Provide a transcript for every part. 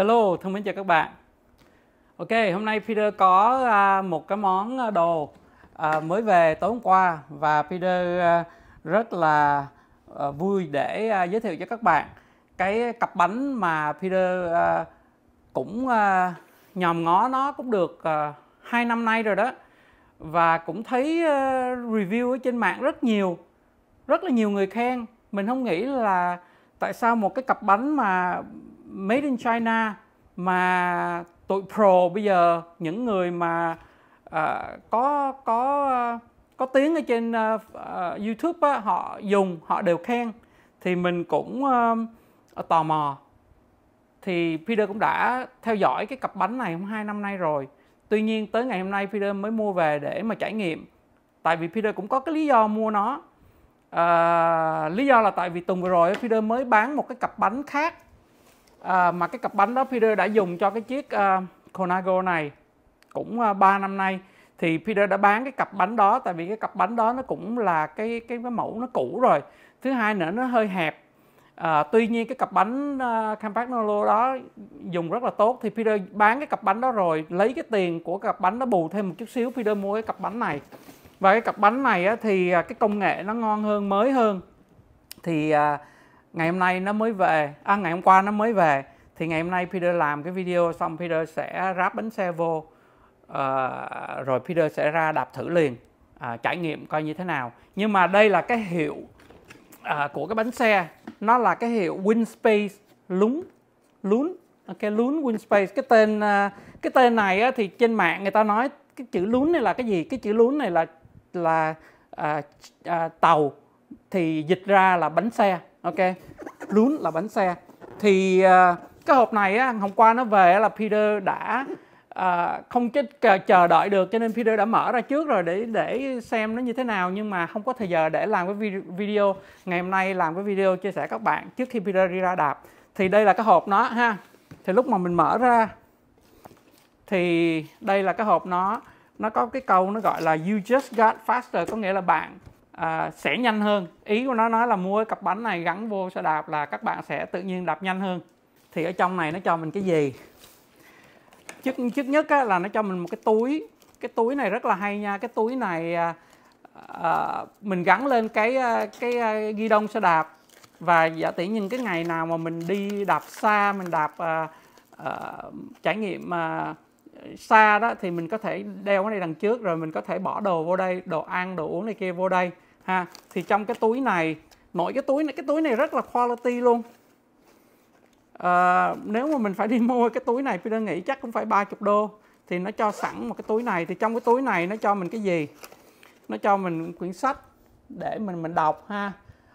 Hello, thân mến chào các bạn. Ok, hôm nay Peter có à, một cái món à, đồ à, mới về tối hôm qua và Peter rất là vui để giới thiệu cho các bạn cái cặp bánh mà Peter cũng nhòm ngó nó cũng được hai năm nay rồi đó và cũng thấy review ở trên mạng rất nhiều rất là nhiều người khen mình không nghĩ là tại sao một cái cặp bánh mà made in China mà tụi pro bây giờ những người mà uh, có có uh, có tiếng ở trên uh, YouTube á, họ dùng họ đều khen thì mình cũng uh, tò mò thì Peter cũng đã theo dõi cái cặp bánh này hai năm nay rồi tuy nhiên tới ngày hôm nay Peter mới mua về để mà trải nghiệm tại vì Peter cũng có cái lý do mua nó uh, lý do là tại vì tuần vừa rồi Peter mới bán một cái cặp bánh khác à, mà cái cặp bánh đó Peter đã dùng cho cái chiếc uh, Conago này cũng uh, à, 3 năm nay thì Peter đã bán cái cặp bánh đó tại vì cái cặp bánh đó nó cũng là cái cái, cái mẫu nó cũ rồi thứ hai nữa nó hơi hẹp à, tuy nhiên cái cặp bánh uh, Campagnolo đó dùng rất là tốt thì Peter bán cái cặp bánh đó rồi lấy cái tiền của cặp bánh đó bù thêm một chút xíu Peter mua cái cặp bánh này và cái cặp bánh này á, thì cái công nghệ nó ngon hơn mới hơn thì uh, ngày hôm nay nó mới về à, ngày hôm qua nó mới về thì ngày hôm nay Peter làm cái video xong Peter sẽ ráp bánh xe vô uh, rồi Peter sẽ ra đạp thử liền uh, trải nghiệm coi như thế nào nhưng mà đây là cái hiệu uh, của cái bánh xe nó là cái hiệu Winspace lún lún cái lún Winspace cái tên uh, cái tên này á, thì trên mạng người ta nói cái chữ lún này là cái gì cái chữ lún này là là uh, uh, tàu thì dịch ra là bánh xe ok lún là bánh xe thì uh, cái hộp này á, hôm qua nó về là Peter đã uh, không chết chờ đợi được cho nên Peter đã mở ra trước rồi để để xem nó như thế nào nhưng mà không có thời giờ để làm cái video ngày hôm nay làm cái video chia sẻ các bạn trước khi Peter đi ra đạp thì đây là cái hộp nó ha thì lúc mà mình mở ra thì đây là cái hộp nó nó có cái câu nó gọi là you just got faster có nghĩa là bạn à, sẽ nhanh hơn ý của nó nói là mua cái cặp bánh này gắn vô xe đạp là các bạn sẽ tự nhiên đạp nhanh hơn thì ở trong này nó cho mình cái gì trước trước nhất á, là nó cho mình một cái túi cái túi này rất là hay nha cái túi này à, à, mình gắn lên cái à, cái à, ghi đông xe đạp và giả tỷ những cái ngày nào mà mình đi đạp xa mình đạp à, à, trải nghiệm à, xa đó thì mình có thể đeo cái này đằng trước rồi mình có thể bỏ đồ vô đây đồ ăn đồ uống này kia vô đây ha thì trong cái túi này mỗi cái túi này cái túi này rất là quality luôn à, nếu mà mình phải đi mua cái túi này Peter nghĩ chắc cũng phải 30 đô thì nó cho sẵn một cái túi này thì trong cái túi này nó cho mình cái gì nó cho mình quyển sách để mình mình đọc ha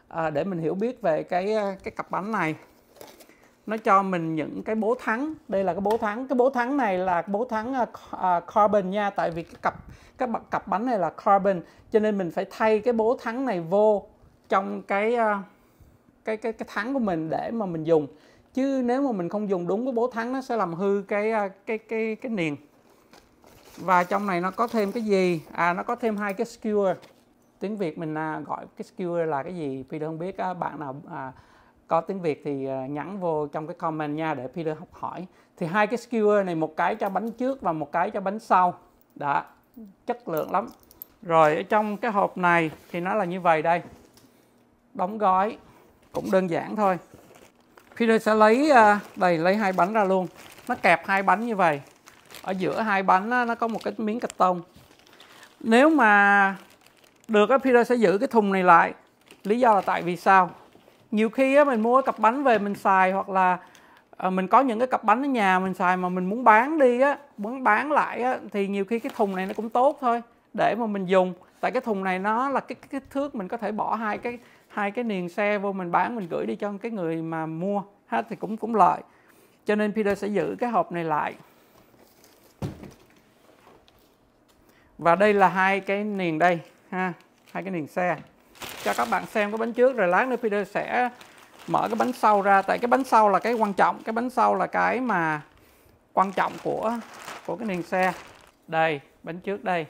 à, để mình hiểu biết về cái cái cặp bánh này nó cho mình những cái bố thắng đây là cái bố thắng cái bố thắng này là bố thắng à, à, carbon nha tại vì cái cặp các cặp bánh này là carbon cho nên mình phải thay cái bố thắng này vô trong cái à, cái cái cái thắng của mình để mà mình dùng chứ nếu mà mình không dùng đúng cái bố thắng nó sẽ làm hư cái cái cái cái niền và trong này nó có thêm cái gì à nó có thêm hai cái skewer tiếng việt mình gọi cái skewer là cái gì vì không biết bạn nào à, có tiếng Việt thì à, nhắn vô trong cái comment nha để Peter học hỏi thì hai cái skewer này một cái cho bánh trước và một cái cho bánh sau đó chất lượng lắm rồi ở trong cái hộp này thì nó là như vậy đây đóng gói cũng đơn giản thôi Peter sẽ lấy à, đây lấy hai bánh ra luôn nó kẹp hai bánh như vậy ở giữa hai bánh nó có một cái miếng cạch tông nếu mà được á Peter sẽ giữ cái thùng này lại lý do là tại vì sao nhiều khi á, mình mua cái cặp bánh về mình xài hoặc là à, mình có những cái cặp bánh ở nhà mình xài mà mình muốn bán đi á muốn bán lại á thì nhiều khi cái thùng này nó cũng tốt thôi để mà mình dùng tại cái thùng này nó là cái cái thước mình có thể bỏ hai cái hai cái niền xe vô mình bán mình gửi đi cho cái người mà mua ha thì cũng cũng lợi cho nên Peter sẽ giữ cái hộp này lại và đây là hai cái niền đây ha hai cái niền xe cho các bạn xem cái bánh trước rồi lát nữa Peter sẽ mở cái bánh sau ra tại cái bánh sau là cái quan trọng cái bánh sau là cái mà quan trọng của của cái nền xe đây bánh trước đây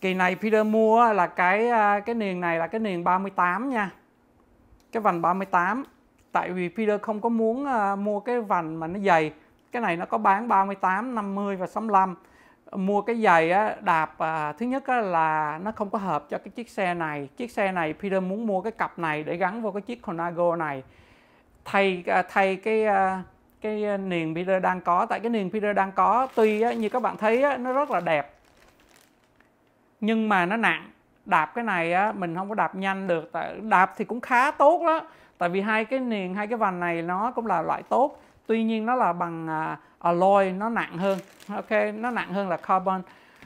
kỳ này Peter mua là cái à, cái niền này là cái niền 38 nha cái vành 38 tại vì Peter không có muốn uh, mua cái vành mà nó dày cái này nó có bán 38 50 và 65 mua cái giày á, đạp à, thứ nhất á, là nó không có hợp cho cái chiếc xe này chiếc xe này Peter muốn mua cái cặp này để gắn vào cái chiếc Conago này thay à, thay cái à, cái niềng Peter đang có tại cái niềng Peter đang có tuy á, như các bạn thấy á, nó rất là đẹp nhưng mà nó nặng đạp cái này á, mình không có đạp nhanh được tại đạp thì cũng khá tốt đó tại vì hai cái niềng hai cái vành này nó cũng là loại tốt tuy nhiên nó là bằng à, alloy nó nặng hơn ok nó nặng hơn là carbon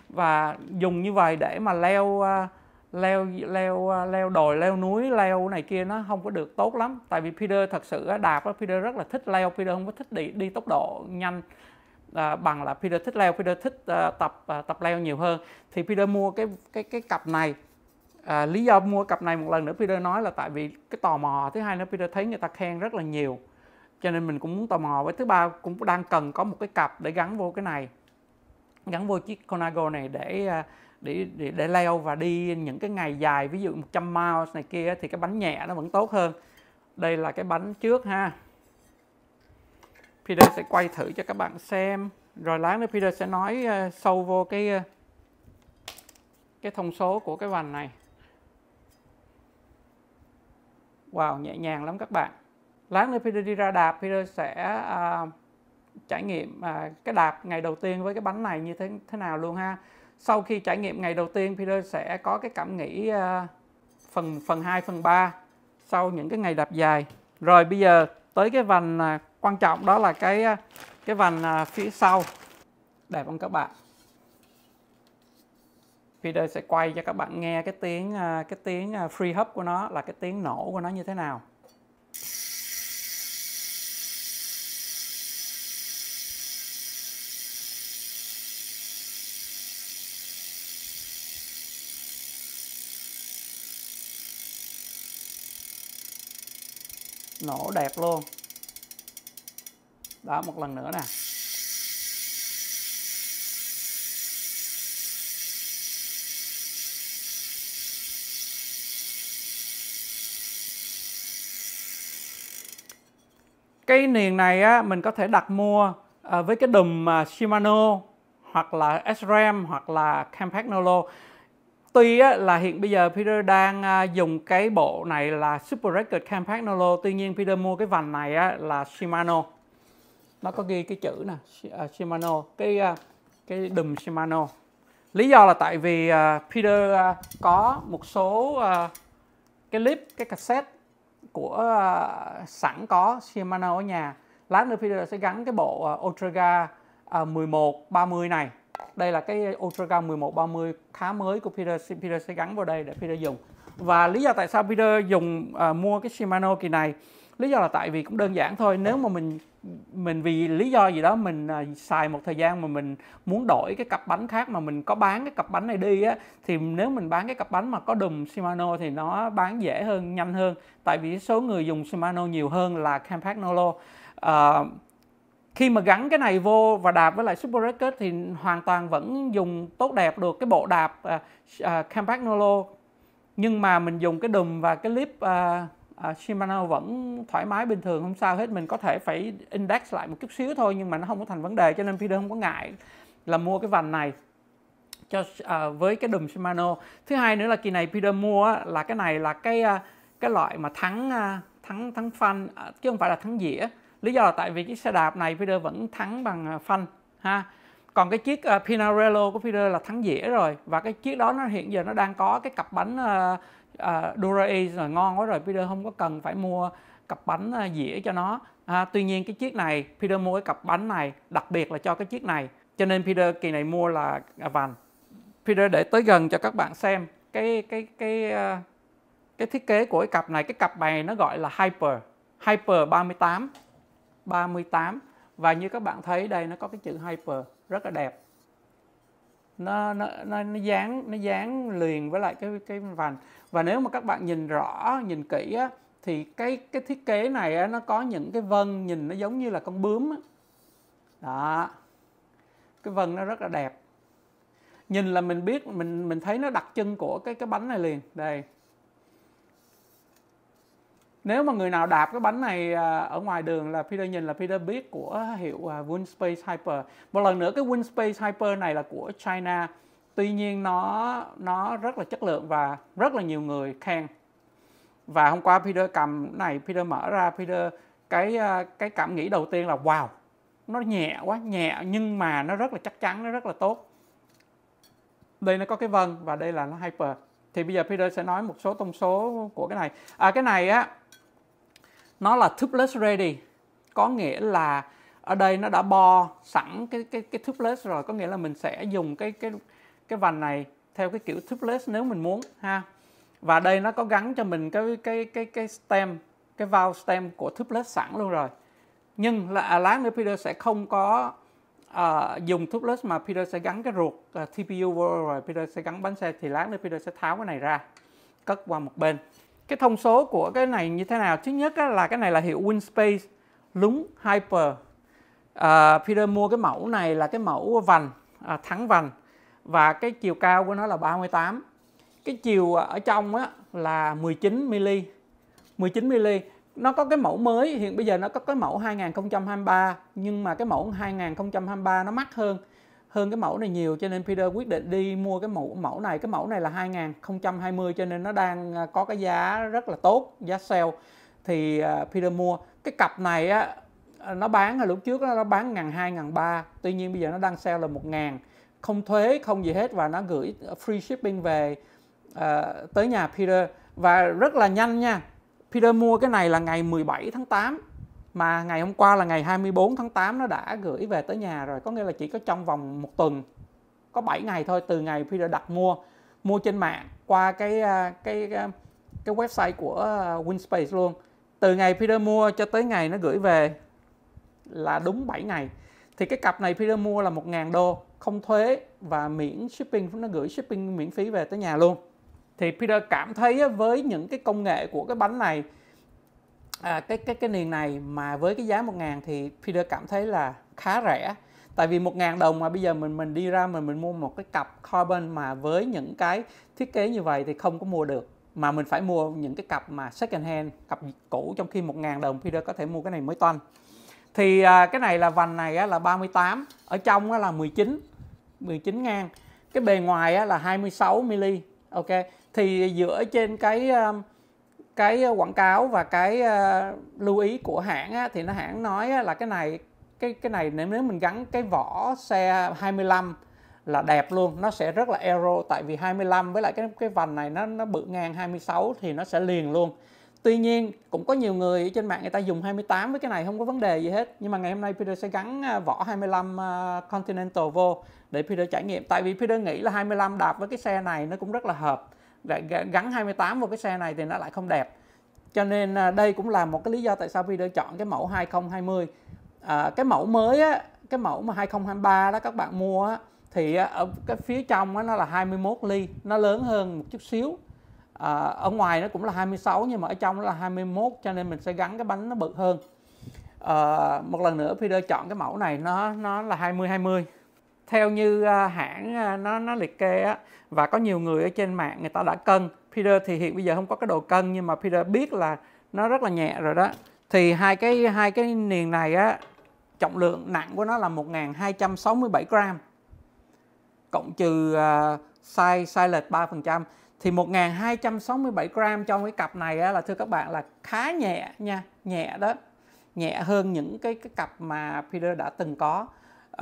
và dùng như vậy để mà leo à, leo leo à, leo đồi leo núi leo này kia nó không có được tốt lắm tại vì Peter thật sự đạp Peter rất là thích leo Peter không có thích đi đi tốc độ nhanh à, bằng là Peter thích leo Peter thích à, tập à, tập leo nhiều hơn thì Peter mua cái cái cái cặp này à, lý do mua cặp này một lần nữa Peter nói là tại vì cái tò mò thứ hai nữa Peter thấy người ta khen rất là nhiều cho nên mình cũng muốn tò mò với thứ ba cũng đang cần có một cái cặp để gắn vô cái này gắn vô chiếc Conago này để à, để để, để leo và đi những cái ngày dài ví dụ 100 miles này kia thì cái bánh nhẹ nó vẫn tốt hơn đây là cái bánh trước ha Peter sẽ quay thử cho các bạn xem rồi lát nữa Peter sẽ nói à, sâu vô cái à, cái thông số của cái vành này wow nhẹ nhàng lắm các bạn lát nữa Peter đi ra đạp Peter sẽ uh, trải nghiệm uh, cái đạp ngày đầu tiên với cái bánh này như thế thế nào luôn ha sau khi trải nghiệm ngày đầu tiên Peter sẽ có cái cảm nghĩ uh, phần phần 2 phần 3 sau những cái ngày đạp dài rồi bây giờ tới cái vành uh, quan trọng đó là cái uh, cái vành uh, phía sau đẹp không các bạn Peter sẽ quay cho các bạn nghe cái tiếng cái tiếng free hub của nó là cái tiếng nổ của nó như thế nào nổ đẹp luôn đó một lần nữa nè cái niền này á, mình có thể đặt mua à, với cái đùm à, Shimano hoặc là SRAM hoặc là Campagnolo tuy là hiện bây giờ Peter đang à, dùng cái bộ này là Super Record Compact Nolo tuy nhiên Peter mua cái vành này là Shimano nó có ghi cái chữ nè à, Shimano cái à, cái đùm Shimano lý do là tại vì Peter có một số cái clip cái cassette của sẵn có Shimano ở nhà lát nữa Peter sẽ gắn cái bộ Ultraga 11 30 này đây là cái Ultragram 1130 khá mới của Peter Peter sẽ gắn vào đây để Peter dùng và lý do tại sao Peter dùng uh, mua cái Shimano kỳ này lý do là tại vì cũng đơn giản thôi nếu mà mình mình vì lý do gì đó mình uh, xài một thời gian mà mình muốn đổi cái cặp bánh khác mà mình có bán cái cặp bánh này đi á thì nếu mình bán cái cặp bánh mà có đùm Shimano thì nó bán dễ hơn nhanh hơn tại vì số người dùng Shimano nhiều hơn là Campagnolo uh, khi mà gắn cái này vô và đạp với lại Super Record thì hoàn toàn vẫn dùng tốt đẹp được cái bộ đạp uh, à, uh, à, Campagnolo nhưng mà mình dùng cái đùm và cái clip uh, à, uh, Shimano vẫn thoải mái bình thường không sao hết mình có thể phải index lại một chút xíu thôi nhưng mà nó không có thành vấn đề cho nên Peter không có ngại là mua cái vành này cho uh, với cái đùm Shimano thứ hai nữa là kỳ này Peter mua là cái này là cái uh, cái loại mà thắng uh, thắng thắng fan chứ không phải là thắng dĩa lý do là tại vì chiếc xe đạp này Peter vẫn thắng bằng à, phanh ha còn cái chiếc à, Pinarello của Peter là thắng dĩa rồi và cái chiếc đó nó hiện giờ nó đang có cái cặp bánh uh, à, uh, Dura Ace rồi ngon quá rồi Peter không có cần phải mua cặp bánh uh, dĩa cho nó à, tuy nhiên cái chiếc này Peter mua cái cặp bánh này đặc biệt là cho cái chiếc này cho nên Peter kỳ này mua là vằn Peter để tới gần cho các bạn xem cái cái cái uh, cái thiết kế của cái cặp này cái cặp này nó gọi là Hyper Hyper 38 38 và như các bạn thấy đây nó có cái chữ hyper rất là đẹp nó nó nó, nó dán nó dán liền với lại cái cái vành và nếu mà các bạn nhìn rõ nhìn kỹ á, thì cái cái thiết kế này á, nó có những cái vân nhìn nó giống như là con bướm á. đó cái vân nó rất là đẹp nhìn là mình biết mình mình thấy nó đặc trưng của cái cái bánh này liền đây nếu mà người nào đạp cái bánh này à, ở ngoài đường là Peter nhìn là Peter biết của hiệu à, WinSpace Hyper một lần nữa cái WinSpace Hyper này là của China tuy nhiên nó nó rất là chất lượng và rất là nhiều người khen và hôm qua Peter cầm này Peter mở ra Peter cái à, cái cảm nghĩ đầu tiên là wow nó nhẹ quá nhẹ nhưng mà nó rất là chắc chắn nó rất là tốt đây nó có cái vân và đây là nó hyper thì bây giờ Peter sẽ nói một số thông số của cái này à, cái này á nó là tubeless ready có nghĩa là ở đây nó đã bo sẵn cái cái cái tubeless rồi có nghĩa là mình sẽ dùng cái cái cái vành này theo cái kiểu tubeless nếu mình muốn ha và đây nó có gắn cho mình cái cái cái cái stem cái valve stem của tubeless sẵn luôn rồi nhưng là à, lát nữa Peter sẽ không có à, dùng thuốc less mà Peter sẽ gắn cái ruột uh, ờ, TPU vô rồi Peter sẽ gắn bánh xe thì lát nữa Peter sẽ tháo cái này ra cất qua một bên cái thông số của cái này như thế nào thứ nhất là cái này là hiệu WinSpace lúng Hyper à, Peter mua cái mẫu này là cái mẫu vành à, thẳng vành và cái chiều cao của nó là 38 cái chiều ở trong á, là 19 mm 19 mm nó có cái mẫu mới hiện bây giờ nó có cái mẫu 2023 nhưng mà cái mẫu 2023 nó mắc hơn hơn cái mẫu này nhiều cho nên Peter quyết định đi mua cái mẫu mẫu này cái mẫu này là 2020 cho nên nó đang à, có cái giá rất là tốt giá sale thì à, Peter mua cái cặp này á à, nó bán là lúc trước nó bán ngàn hai ngàn ba tuy nhiên bây giờ nó đang sale là một ngàn không thuế không gì hết và nó gửi free shipping về uh, tới nhà Peter và rất là nhanh nha Peter mua cái này là ngày 17 tháng 8 mà ngày hôm qua là ngày 24 tháng 8 nó đã gửi về tới nhà rồi có nghĩa là chỉ có trong vòng một tuần có 7 ngày thôi từ ngày Peter đặt mua mua trên mạng qua cái à, cái à, cái, website của à, Winspace luôn từ ngày Peter mua cho tới ngày nó gửi về là đúng 7 ngày thì cái cặp này Peter mua là 1.000 đô không thuế và miễn shipping nó gửi shipping miễn phí về tới nhà luôn thì Peter cảm thấy với những cái công nghệ của cái bánh này à, cái cái cái niền này mà với cái giá 1 ngàn thì Peter cảm thấy là khá rẻ tại vì 1 ngàn đồng mà bây giờ mình mình đi ra mình mình mua một cái cặp carbon mà với những cái thiết kế như vậy thì không có mua được mà mình phải mua những cái cặp mà second hand cặp cũ trong khi 1 ngàn đồng Peter có thể mua cái này mới toanh thì à, cái này là vành này á, là 38 ở trong á, là 19 19 ngang cái bề ngoài á, là 26 mm ok thì dựa trên cái um, cái uh, quảng cáo và cái uh, lưu ý của hãng á, thì nó hãng nói là cái này cái cái này nếu nếu mình gắn cái vỏ xe 25 là đẹp luôn nó sẽ rất là aero tại vì 25 với lại cái cái vành này nó nó bự ngang 26 thì nó sẽ liền luôn Tuy nhiên cũng có nhiều người trên mạng người ta dùng 28 với cái này không có vấn đề gì hết Nhưng mà ngày hôm nay Peter sẽ gắn uh, vỏ 25 Continental vô để Peter trải nghiệm Tại vì Peter nghĩ là 25 đạp với cái xe này nó cũng rất là hợp lại gắn 28 vào cái xe này thì nó lại không đẹp cho nên à, đây cũng là một cái lý do tại sao Peter chọn cái mẫu 2020 à, cái mẫu mới á, cái mẫu mà 2023 đó các bạn mua á, thì ở cái phía trong á, nó là 21 ly nó lớn hơn một chút xíu à, ở ngoài nó cũng là 26 nhưng mà ở trong nó là 21 cho nên mình sẽ gắn cái bánh nó bự hơn à, một lần nữa Peter chọn cái mẫu này nó nó là 20 20 theo như à, hãng à, nó nó liệt kê á và có nhiều người ở trên mạng người ta đã cân Peter thì hiện bây giờ không có cái đồ cân nhưng mà Peter biết là nó rất là nhẹ rồi đó thì hai cái hai cái niền này á trọng lượng nặng của nó là 1267 gram cộng trừ uh, à, sai sai lệch 3% thì 1267 gram trong cái cặp này á, là thưa các bạn là khá nhẹ nha nhẹ đó nhẹ hơn những cái cái cặp mà Peter đã từng có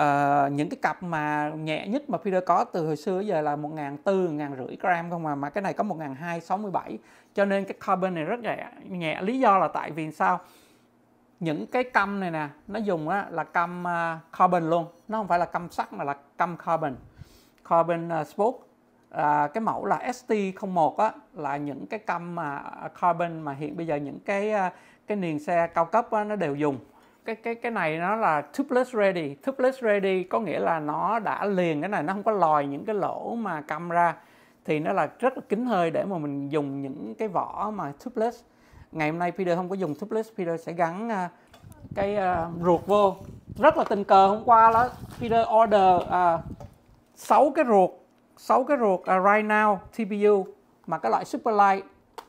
uh, những cái cặp mà nhẹ nhất mà Peter có từ hồi xưa giờ là 1.400, 1 rưỡi gram không mà mà cái này có 1.267 cho nên cái carbon này rất nhẹ nhẹ lý do là tại vì sao những cái căm này nè nó dùng á, là căm uh, carbon luôn nó không phải là căm sắt mà là căm carbon carbon uh, spoke à, cái mẫu là ST01 á, là những cái căm mà à, carbon mà hiện bây giờ những cái cái niền xe cao cấp á, nó đều dùng cái cái cái này nó là tubeless ready tubeless ready có nghĩa là nó đã liền cái này nó không có lòi những cái lỗ mà căm ra thì nó là rất là kín hơi để mà mình dùng những cái vỏ mà tubeless ngày hôm nay Peter không có dùng tubeless Peter sẽ gắn uh, cái uh, ruột vô rất là tình cờ hôm qua đó Peter order uh, cái ruột sáu cái ruột uh, right now TPU mà cái loại super light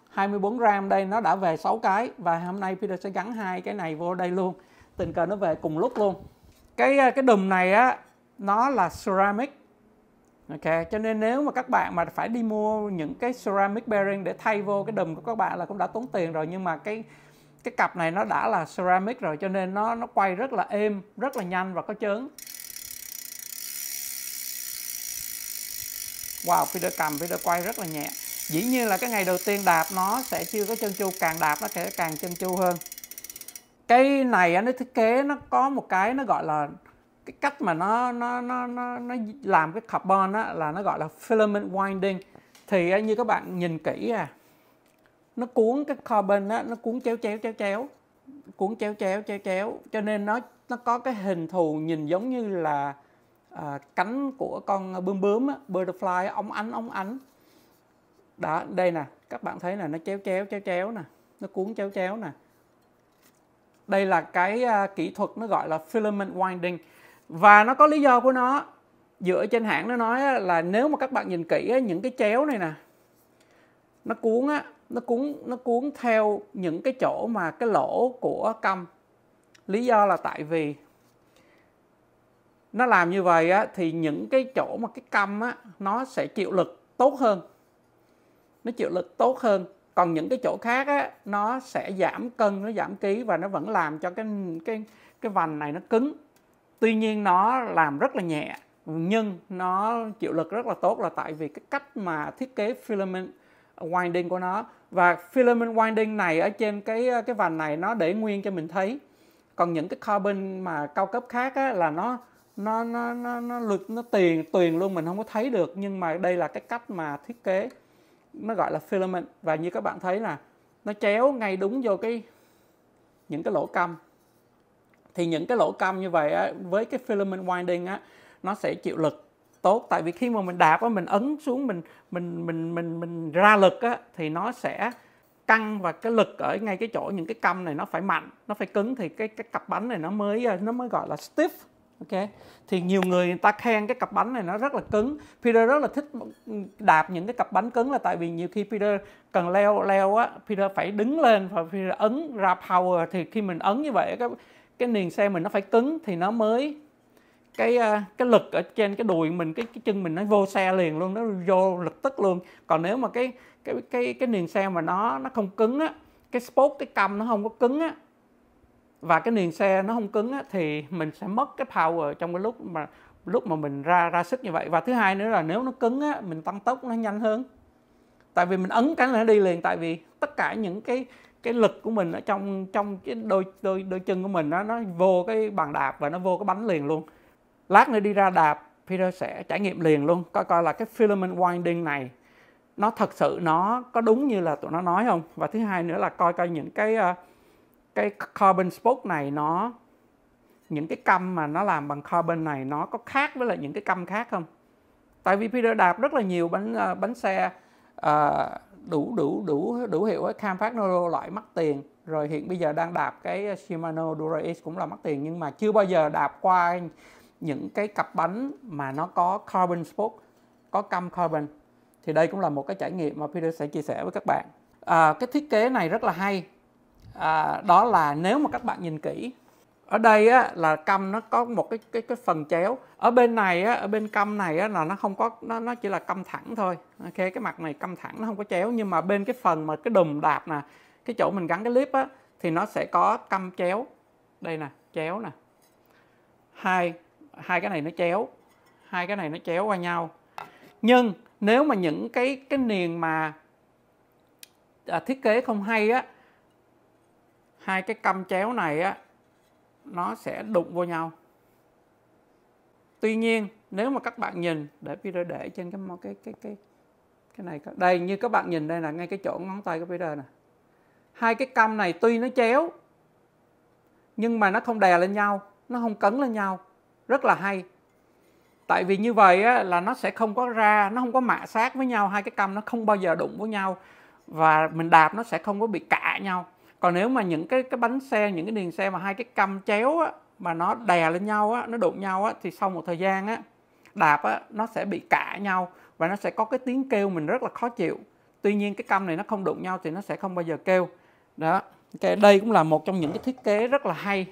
24 gram đây nó đã về 6 cái và hôm nay Peter sẽ gắn hai cái này vô đây luôn tình cờ nó về cùng lúc luôn cái ờ, cái đùm này á nó là ceramic ok cho nên nếu mà các bạn mà phải đi mua những cái ceramic bearing để thay vô cái đùm của các bạn là cũng đã tốn tiền rồi nhưng mà cái cái cặp này nó đã là ceramic rồi cho nên nó nó quay rất là êm rất là nhanh và có chớn wow video cầm video quay rất là nhẹ dĩ nhiên là cái ngày đầu tiên đạp nó sẽ chưa có chân chu càng đạp nó sẽ càng chân chu hơn cái này nó thiết kế nó có một cái nó gọi là cái cách mà nó nó nó nó, nó làm cái carbon á là nó gọi là filament winding thì như các bạn nhìn kỹ à nó cuốn cái carbon á nó cuốn chéo chéo chéo chéo cuốn chéo chéo chéo chéo cho nên nó nó có cái hình thù nhìn giống như là à, cánh của con bướm bướm á, butterfly ống ánh ống ánh đó đây nè các bạn thấy là nó chéo chéo chéo chéo nè nó cuốn chéo chéo nè đây là cái à, kỹ thuật nó gọi là filament winding và nó có lý do của nó dựa trên hãng nó nói là nếu mà các bạn nhìn kỹ những cái chéo này nè nó cuốn á nó cuốn nó cuốn theo những cái chỗ mà cái lỗ của cong lý do là tại vì nó làm như vậy á thì những cái chỗ mà cái căm á nó sẽ chịu lực tốt hơn nó chịu lực tốt hơn còn những cái chỗ khác á, nó sẽ giảm cân nó giảm ký và nó vẫn làm cho cái cái cái vành này nó cứng tuy nhiên nó làm rất là nhẹ nhưng nó chịu lực rất là tốt là tại vì cái cách mà thiết kế filament winding của nó và filament winding này ở trên cái cái vành này nó để nguyên cho mình thấy còn những cái carbon mà cao cấp khác á, là nó nó nó nó nó nó, nó tiền tuyền luôn mình không có thấy được nhưng mà đây là cái cách mà thiết kế nó gọi là filament và như các bạn thấy là nó chéo ngay đúng vô cái những cái lỗ cong thì những cái lỗ cong như vậy á, với cái filament winding á nó sẽ chịu lực tốt tại vì khi mà mình đạp á mình ấn xuống mình mình mình mình mình ra lực á thì nó sẽ căng và cái lực ở ngay cái chỗ những cái cong này nó phải mạnh nó phải cứng thì cái cái cặp bánh này nó mới nó mới gọi là stiff ok thì nhiều người người ta khen cái cặp bánh này nó rất là cứng Peter rất là thích đạp những cái cặp bánh cứng là tại vì nhiều khi Peter cần leo leo á Peter phải đứng lên và Peter ấn ra power thì khi mình ấn như vậy cái cái niền xe mình nó phải cứng thì nó mới cái ờ, cái lực ở trên cái đùi mình cái, cái chân mình nó vô xe liền luôn nó vô lực tức luôn còn nếu mà cái cái cái cái niền xe mà nó nó không cứng á cái spoke cái cầm nó không có cứng á và cái niền xe nó không cứng á, thì mình sẽ mất cái power trong cái lúc mà lúc mà mình ra ra sức như vậy và thứ hai nữa là nếu nó cứng á, mình tăng tốc nó nhanh hơn tại vì mình ấn cái nó đi liền tại vì tất cả những cái cái lực của mình ở trong trong cái đôi đôi đôi chân của mình nó nó vô cái bàn đạp và nó vô cái bánh liền luôn lát nữa đi ra đạp Peter sẽ trải nghiệm liền luôn coi coi là cái filament winding này nó thật sự nó có đúng như là tụi nó nói không và thứ hai nữa là coi coi những cái uh, cái carbon spoke này nó những cái căm mà nó làm bằng carbon này nó có khác với lại những cái căm khác không? Tại vì Peter đạp rất là nhiều bánh ờ, bánh xe à, đủ đủ đủ đủ hiệu ấy Camfagnolo loại mắc tiền rồi hiện bây giờ đang đạp cái Shimano Dura-X cũng là mắc tiền nhưng mà chưa bao giờ đạp qua những cái cặp bánh mà nó có carbon spoke có căm carbon thì đây cũng là một cái trải nghiệm mà Peter sẽ chia sẻ với các bạn à, cái thiết kế này rất là hay à, đó là nếu mà các bạn nhìn kỹ ở đây á, là căm nó có một cái cái cái phần chéo ở bên này á, ở bên căm này á, là nó không có nó nó chỉ là căm thẳng thôi ok cái mặt này căm thẳng nó không có chéo nhưng mà bên cái phần mà cái đùm đạp nè cái chỗ mình gắn cái clip á, thì nó sẽ có căm chéo đây nè chéo nè hai hai cái này nó chéo hai cái này nó chéo qua nhau nhưng nếu mà những cái cái niền mà à, thiết kế không hay á hai cái căm chéo này á nó sẽ đụng vào nhau tuy nhiên nếu mà các bạn nhìn để Peter để trên cái cái cái cái cái này đây như các bạn nhìn đây là ngay cái chỗ ngón tay của Peter nè hai cái căm này tuy nó chéo nhưng mà nó không đè lên nhau nó không cấn lên nhau rất là hay tại vì như vậy á, là nó sẽ không có ra nó không có mạ sát với nhau hai cái căm nó không bao giờ đụng với nhau và mình đạp nó sẽ không có bị cạ nhau còn nếu mà những cái cái bánh xe những cái điền xe mà hai cái căm chéo á, mà nó đè lên nhau á, nó đụng nhau á, thì sau một thời gian á, đạp á, nó sẽ bị cạ nhau và nó sẽ có cái tiếng kêu mình rất là khó chịu tuy nhiên cái căm này nó không đụng nhau thì nó sẽ không bao giờ kêu đó cái đây cũng là một trong những cái thiết kế rất là hay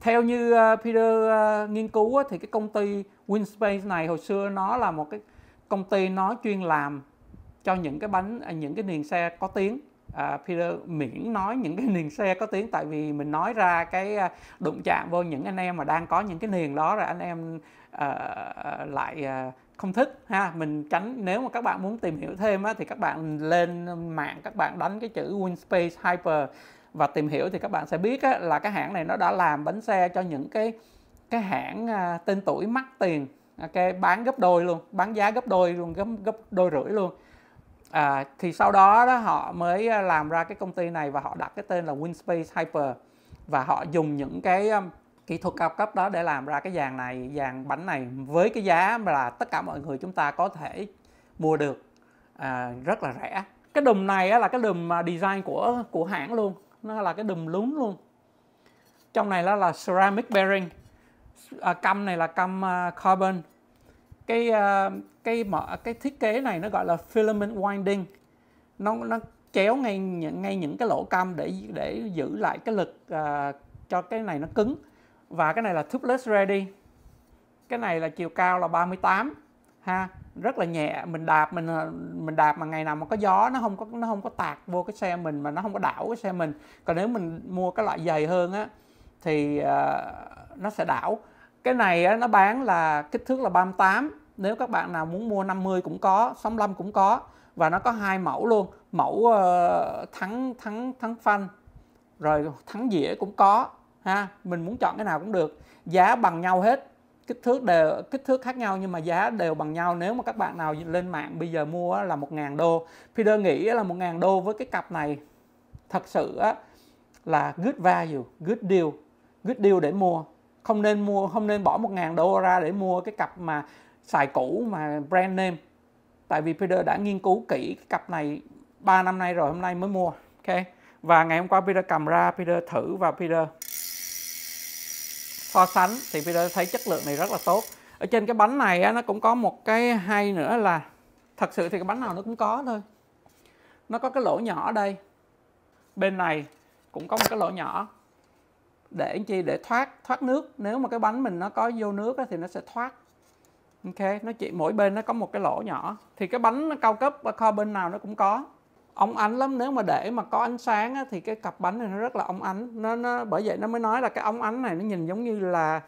theo như ờ, Peter ờ, nghiên cứu thì cái công ty Winspace này hồi xưa nó là một cái công ty nó chuyên làm cho những cái bánh à, những cái niền xe có tiếng à, Peter miễn nói những cái niềng xe có tiếng tại vì mình nói ra cái à, đụng chạm vô những anh em mà đang có những cái niềng đó rồi anh em à, à, lại à, không thích ha mình tránh nếu mà các bạn muốn tìm hiểu thêm á, thì các bạn lên mạng các bạn đánh cái chữ Winspace Hyper và tìm hiểu thì các bạn sẽ biết á, là cái hãng này nó đã làm bánh xe cho những cái cái hãng à, tên tuổi mắc tiền ok à, bán gấp đôi luôn bán giá gấp đôi luôn gấp gấp đôi rưỡi luôn à, thì sau đó, đó họ mới à, làm ra cái công ty này và họ đặt cái tên là Winspace Hyper và họ dùng những cái um, kỹ thuật cao cấp đó để làm ra cái dàn này dàn bánh này với cái giá là tất cả mọi người chúng ta có thể mua được à, rất là rẻ cái đùm này là cái đùm à, design của của hãng luôn nó là cái đùm lún luôn trong này là là ceramic bearing à, căm này là căm à, carbon cái uh, cái mỏ cái thiết kế này nó gọi là filament winding nó nó kéo ngay ngay những cái lỗ cam để để giữ lại cái lực uh, cho cái này nó cứng và cái này là tubeless ready cái này là chiều cao là 38 ha rất là nhẹ mình đạp mình ờ, mình đạp mà ngày nào mà có gió nó không có nó không có tạt vô cái xe mình mà nó không có đảo cái xe mình còn nếu mình mua cái loại dày hơn á thì uh, nó sẽ đảo cái này nó bán là kích thước là 38 nếu các bạn nào muốn mua 50 cũng có 65 cũng có và nó có hai mẫu luôn mẫu ờ, thắng thắng thắng phanh rồi thắng dĩa cũng có ha mình muốn chọn cái nào cũng được giá bằng nhau hết kích thước đều kích thước khác nhau nhưng mà giá đều bằng nhau nếu mà các bạn nào lên mạng bây giờ mua là 1.000 đô Peter nghĩ là 1.000 đô với cái cặp này thật sự là good value good deal good deal để mua không nên mua không nên bỏ 1.000 đô ra để mua cái cặp mà xài cũ mà brand name tại vì Peter đã nghiên cứu kỹ cái cặp này 3 năm nay rồi hôm nay mới mua ok và ngày hôm qua Peter cầm ra Peter thử và Peter so sánh thì Peter thấy chất lượng này rất là tốt ở trên cái bánh này á, nó cũng có một cái hay nữa là thật sự thì cái bánh nào nó cũng có thôi nó có cái lỗ nhỏ ở đây bên này cũng có một cái lỗ nhỏ để chi để thoát thoát nước nếu mà cái bánh mình nó có vô nước thì nó sẽ thoát ok nó chỉ mỗi bên nó có một cái lỗ nhỏ thì cái bánh nó cao cấp và kho bên nào nó cũng có ông ánh lắm nếu mà để mà có ánh sáng thì cái cặp bánh này nó rất là ông ánh nó, nó bởi vậy nó mới nói là cái ông ánh này nó nhìn giống như là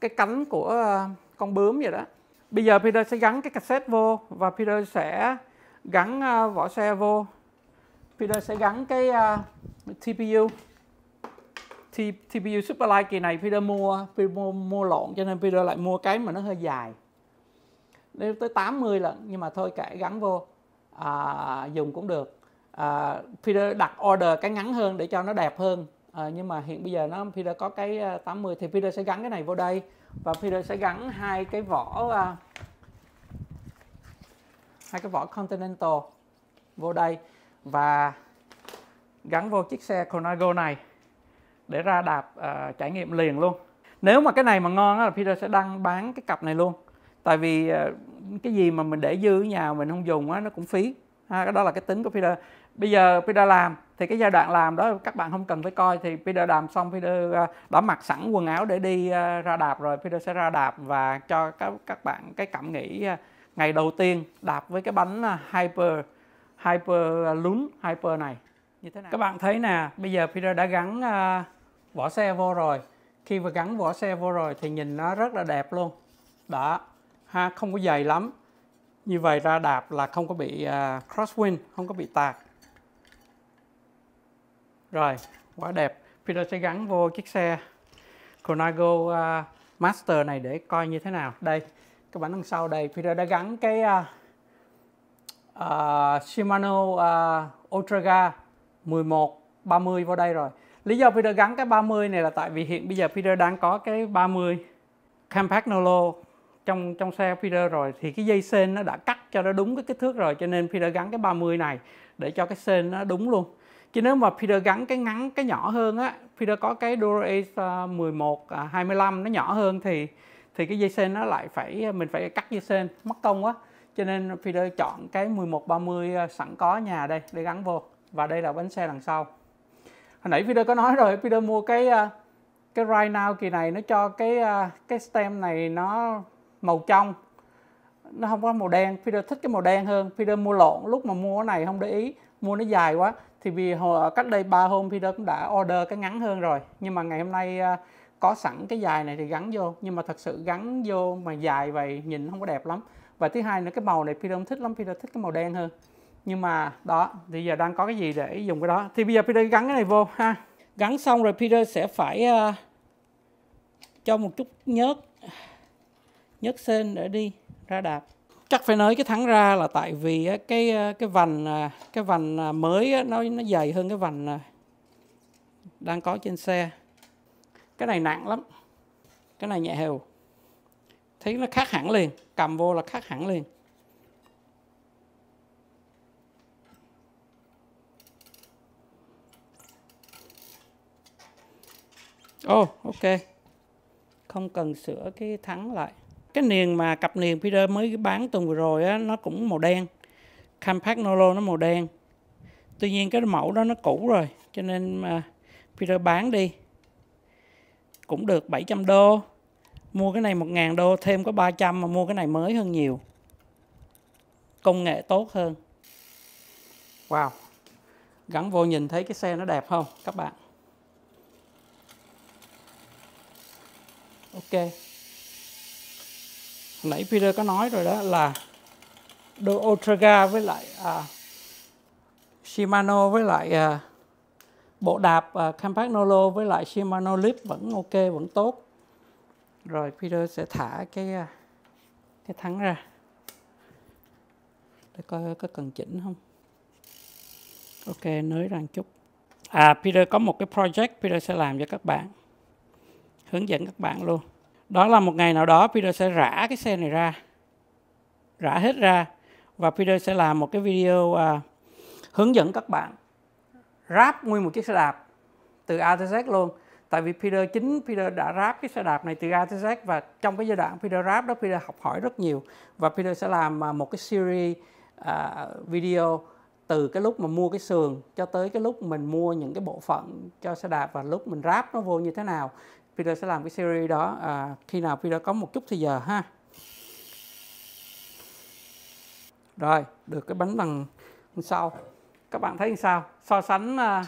cái cánh của ờ, con bướm vậy đó bây giờ Peter sẽ gắn cái cassette vô và Peter sẽ gắn ờ, vỏ xe vô Peter sẽ gắn cái uh, ờ, TPU thì TPU Superlight kỳ này Peter mua Peter mua, mua lộn cho nên Peter lại mua cái mà nó hơi dài nếu tới 80 lần nhưng mà thôi kệ gắn vô à, dùng cũng được à, Peter đặt order cái ngắn hơn để cho nó đẹp hơn à, nhưng mà hiện bây giờ nó Peter có cái 80 à, thì Peter sẽ gắn cái này vô đây và Peter sẽ gắn hai cái vỏ à, hai cái vỏ Continental vô đây và gắn vô chiếc xe Conago này để ra đạp uh, trải nghiệm liền luôn nếu mà cái này mà ngon là Peter sẽ đăng bán cái cặp này luôn tại vì uh, cái gì mà mình để dư ở nhà mình không dùng á nó cũng phí ha cái đó là cái tính của Peter bây giờ Peter làm thì cái giai đoạn làm đó các bạn không cần phải coi thì Peter làm xong Peter à, đã mặc sẵn quần áo để đi ra đạp rồi Peter sẽ ra đạp và cho các các bạn cái cảm nghĩ ngày đầu tiên đạp với cái bánh hyper hyper lún hyper này như thế nào các bạn thấy nè bây giờ Peter đã gắn vỏ xe vô rồi khi vừa gắn vỏ xe vô rồi thì nhìn nó rất là đẹp luôn đó ha không có dày lắm như vậy ra đạp là không có bị uh, crosswind không có bị tạt rồi quá đẹp Peter sẽ gắn vô chiếc xe Conago uh, Master này để coi như thế nào đây cái bánh đằng sau đây Peter đã gắn cái uh, uh, Shimano uh, Ultraga 11 30 vào đây rồi Lý do Peter gắn cái 30 này là tại vì hiện bây giờ Peter đang có cái 30 nolo trong trong xe Peter rồi thì cái dây sên nó đã cắt cho nó đúng cái kích thước rồi cho nên Peter gắn cái 30 này để cho cái sên nó đúng luôn. Chứ nếu mà Peter gắn cái ngắn cái nhỏ hơn á, Peter có cái Dura ace 11 à, 25 à, nó nhỏ hơn thì thì cái dây sên nó lại phải mình phải cắt dây sên mất công quá. Cho nên Peter chọn cái 1130 à, sẵn có nhà đây để gắn vô và đây là bánh xe đằng sau hồi nãy Peter có nói rồi Peter mua cái ờ, cái right now kỳ này nó cho cái ờ, cái stem này nó màu trong nó không có màu đen Peter thích cái màu đen hơn Peter mua lộn lúc mà mua cái này không để ý mua nó dài quá thì vì hồi, cách đây 3 hôm Peter cũng đã order cái ngắn hơn rồi nhưng mà ngày hôm nay ờ, có sẵn cái dài này thì gắn vô nhưng mà thật sự gắn vô mà dài vậy nhìn không có đẹp lắm và thứ hai nữa cái màu này Peter không thích lắm Peter thích cái màu đen hơn nhưng mà đó thì giờ đang có cái gì để dùng cái đó thì bây giờ Peter gắn cái này vô ha gắn xong rồi Peter sẽ phải uh, cho một chút nhớt nhớt sên để đi ra đạp chắc phải nói cái thắng ra là tại vì ờ, cái ờ, cái vành cái vành mới nó nó dày hơn cái vành đang có trên xe cái này nặng lắm cái này nhẹ hều thấy nó khác hẳn liền cầm vô là khác hẳn liền Ồ, oh, ok. Không cần sửa cái thắng lại. Cái niềng mà cặp niềng Peter mới bán tuần vừa rồi á, nó cũng màu đen. Compact Nolo nó màu đen. Tuy nhiên cái mẫu đó nó cũ rồi. Cho nên mà Peter bán đi. Cũng được 700 đô. Mua cái này 1.000 đô thêm có 300 mà mua cái này mới hơn nhiều. Công nghệ tốt hơn. Wow. Gắn vô nhìn thấy cái xe nó đẹp không các bạn? ok nãy Peter có nói rồi đó là đôi Otraga với lại à, Shimano với lại à, bộ đạp à, Campagnolo với lại Shimano Lip vẫn ok vẫn tốt rồi Peter sẽ thả cái à, cái thắng ra để coi có cần chỉnh không ok nới ra chút à Peter có một cái project Peter sẽ làm cho các bạn hướng dẫn các bạn luôn đó là một ngày nào đó Peter sẽ rã cái xe này ra rã hết ra và Peter sẽ làm một cái video uh, hướng dẫn các bạn ráp nguyên một chiếc xe đạp từ A tới Z luôn tại vì Peter chính Peter đã ráp cái xe đạp này từ A tới Z và trong cái giai đoạn Peter ráp đó Peter học hỏi rất nhiều và Peter sẽ làm à, một cái series uh, video từ cái lúc mà mua cái sườn cho tới cái lúc mình mua những cái bộ phận cho xe đạp và lúc mình ráp nó vô như thế nào Peter sẽ làm cái series đó à, khi nào Peter có một chút thời giờ ha rồi được cái bánh đằng sau các bạn thấy sao so sánh à,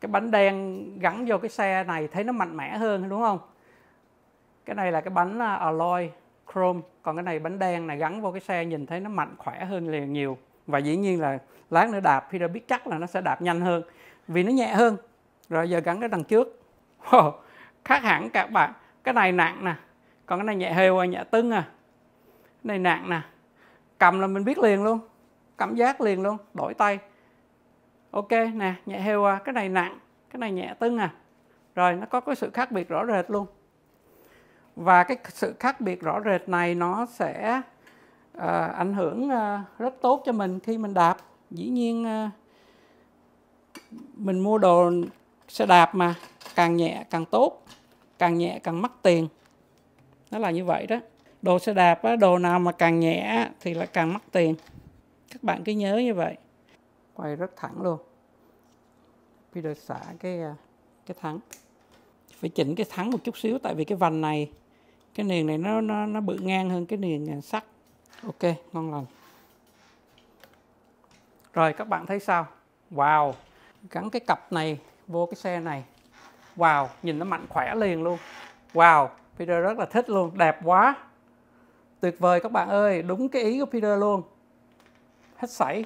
cái bánh đen gắn vô cái xe này thấy nó mạnh mẽ hơn đúng không cái này là cái bánh à, alloy chrome còn cái này bánh đen này gắn vô cái xe nhìn thấy nó mạnh khỏe hơn liền nhiều và dĩ nhiên là lát nữa đạp Peter biết chắc là nó sẽ đạp nhanh hơn vì nó nhẹ hơn rồi giờ gắn cái đằng trước khác hẳn các bạn cái này nặng nè còn cái này nhẹ hều à nhẹ tưng à cái này nặng nè cầm là mình biết liền luôn cảm giác liền luôn đổi tay ok nè nhẹ hều à cái này nặng cái này nhẹ tưng à rồi nó có cái sự khác biệt rõ rệt luôn và cái sự khác biệt rõ rệt này nó sẽ uh, ảnh hưởng uh, rất tốt cho mình khi mình đạp dĩ nhiên uh, mình mua đồ xe đạp mà càng nhẹ càng tốt càng nhẹ càng mắc tiền nó là như vậy đó đồ xe đạp á, đồ nào mà càng nhẹ thì là càng mắc tiền các bạn cứ nhớ như vậy quay rất thẳng luôn Peter xả cái à, cái thắng phải chỉnh cái thắng một chút xíu tại vì cái vành này cái niềng này nó nó nó bự ngang hơn cái niềng à, sắt ok ngon lành rồi các bạn thấy sao wow gắn cái cặp này vô cái xe này wow nhìn nó mạnh khỏe liền luôn wow Peter rất là thích luôn đẹp quá tuyệt vời các bạn ơi đúng cái ý của Peter luôn hết sảy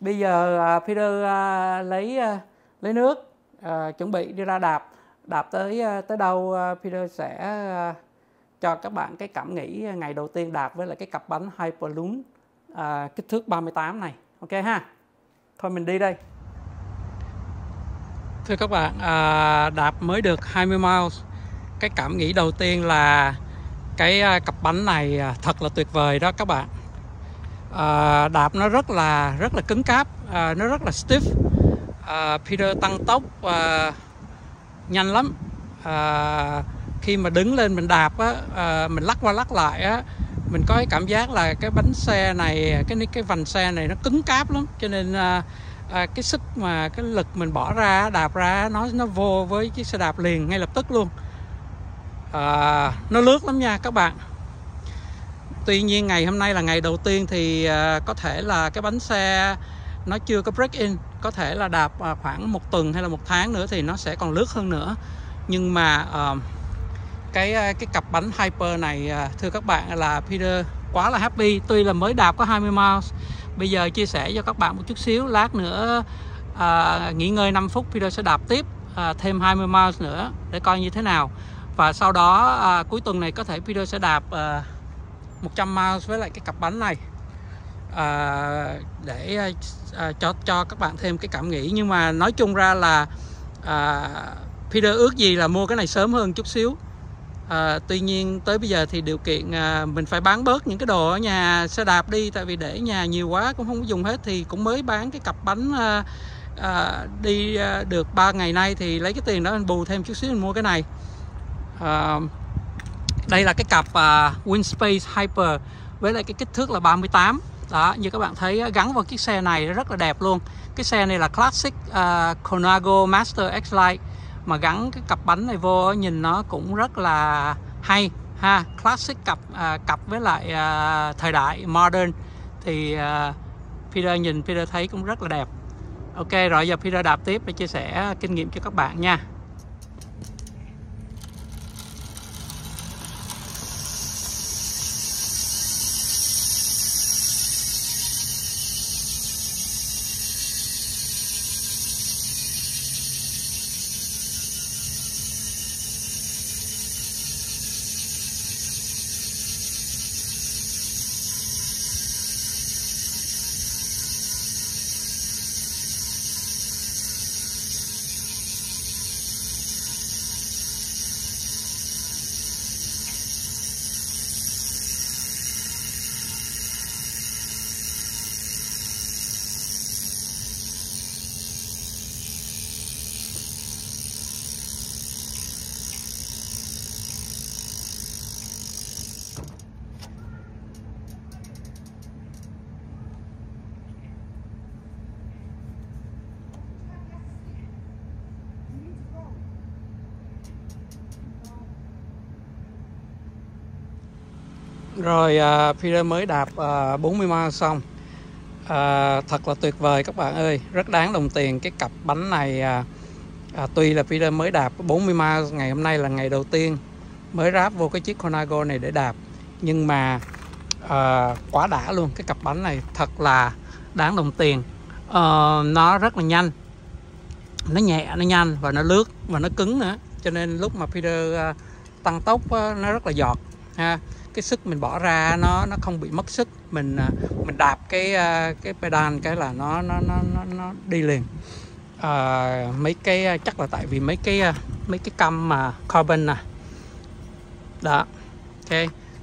bây giờ à, Peter à, lấy à, lấy nước chuẩn bị đi ra đạp đạp tới tới đâu Peter sẽ cho các bạn cái cảm nghĩ ngày đầu tiên đạp với lại cái cặp bánh Hyperloop kích thước 38 này ok ha thôi mình đi đây Thưa các bạn, à, đạp mới được 20 miles Cái cảm nghĩ đầu tiên là cái à, cặp bánh này à, thật là tuyệt vời đó các bạn à, Đạp nó rất là rất là cứng cáp, à, nó rất là stiff à, Peter tăng tốc à, nhanh lắm à, Khi mà đứng lên mình đạp, á, à, mình lắc qua lắc lại á, mình có cái cảm giác là cái bánh xe này, cái cái vành xe này nó cứng cáp lắm Cho nên... À, à, cái sức mà cái lực mình bỏ ra đạp ra nó nó vô với chiếc xe đạp liền ngay lập tức luôn à, nó lướt lắm nha các bạn tuy nhiên ngày hôm nay là ngày đầu tiên thì à, có thể là cái bánh xe nó chưa có break in có thể là đạp à, khoảng một tuần hay là một tháng nữa thì nó sẽ còn lướt hơn nữa nhưng mà à, cái à, cái cặp bánh hyper này à, thưa các bạn là Peter quá là happy tuy là mới đạp có 20 miles bây giờ chia sẻ cho các bạn một chút xíu lát nữa à, nghỉ ngơi 5 phút video sẽ đạp tiếp à, thêm 20 miles nữa để coi như thế nào và sau đó à, cuối tuần này có thể video sẽ đạp à, 100 miles với lại cái cặp bánh này à, để à, cho cho các bạn thêm cái cảm nghĩ nhưng mà nói chung ra là à, Peter ước gì là mua cái này sớm hơn chút xíu à, tuy nhiên tới bây giờ thì điều kiện à, mình phải bán bớt những cái đồ ở nhà xe đạp đi tại vì để nhà nhiều quá cũng không dùng hết thì cũng mới bán cái cặp bánh à, à, đi à, được 3 ngày nay thì lấy cái tiền đó mình bù thêm chút xíu mình mua cái này à, đây là cái cặp à, Winspace Hyper với lại cái kích thước là 38 đó như các bạn thấy gắn vào chiếc xe này rất là đẹp luôn cái xe này là Classic uh, Conago Master X-Lite mà gắn cái cặp bánh này vô nhìn nó cũng rất là hay ha classic cặp à, cặp với lại à, thời đại modern thì à, Peter nhìn Peter thấy cũng rất là đẹp ok rồi giờ Peter đạp tiếp để chia sẻ kinh nghiệm cho các bạn nha Rồi à, Peter mới đạp à, 40 ma xong à, Thật là tuyệt vời các bạn ơi Rất đáng đồng tiền cái cặp bánh này à, à, Tuy là Peter mới đạp 40 ma ngày hôm nay là ngày đầu tiên Mới ráp vô cái chiếc Conago này để đạp Nhưng mà à, quá đã luôn Cái cặp bánh này thật là đáng đồng tiền à, Nó rất là nhanh Nó nhẹ, nó nhanh và nó lướt và nó cứng nữa Cho nên lúc mà Peter à, tăng tốc à, nó rất là giọt ha cái sức mình bỏ ra nó nó không bị mất sức mình à, mình đạp cái à, cái pedal cái là nó nó nó nó, nó đi liền à, mấy cái à, chắc là tại vì mấy cái mấy cái cam mà carbon nè đó ok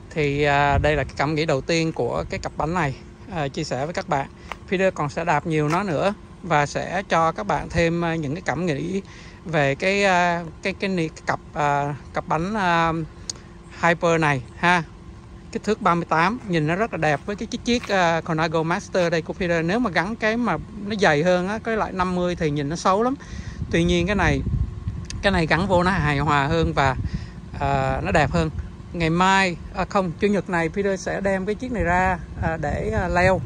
thì à, đây là cái cảm nghĩ đầu tiên của cái cặp bánh này à, chia sẻ với các bạn Peter còn sẽ đạp nhiều nó nữa và sẽ cho các bạn thêm những cái cảm nghĩ về cái cái cái, cái, cái cặp cặp bánh à, hyper này ha kích thước 38 nhìn nó rất là đẹp với cái, chiếc chiếc uh, Conago Master đây của Peter nếu mà gắn cái mà nó dày hơn á cái loại 50 thì nhìn nó xấu lắm tuy nhiên cái này cái này gắn vô nó hài hòa hơn và uh, nó đẹp hơn ngày mai à không chủ nhật này Peter sẽ đem cái chiếc này ra à, để à, leo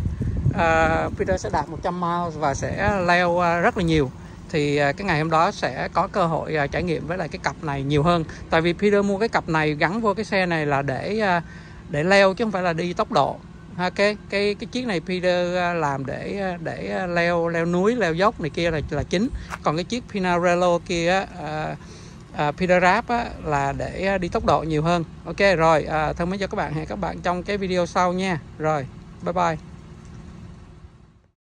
à, Peter sẽ đạp 100 miles và sẽ leo à, rất là nhiều thì à, cái ngày hôm đó sẽ có cơ hội trải nghiệm với lại cái cặp này nhiều hơn tại vì Peter mua cái cặp này gắn vô cái xe này là để để leo chứ không phải là đi tốc độ ha cái cái cái chiếc này Peter à, làm để à, để à, leo leo núi leo dốc này kia là là chính còn cái chiếc Pinarello kia uh, uh, Peter Rap là để đi tốc độ nhiều hơn ok rồi uh, thân mến cho các bạn hẹn các bạn trong cái video sau nha rồi bye bye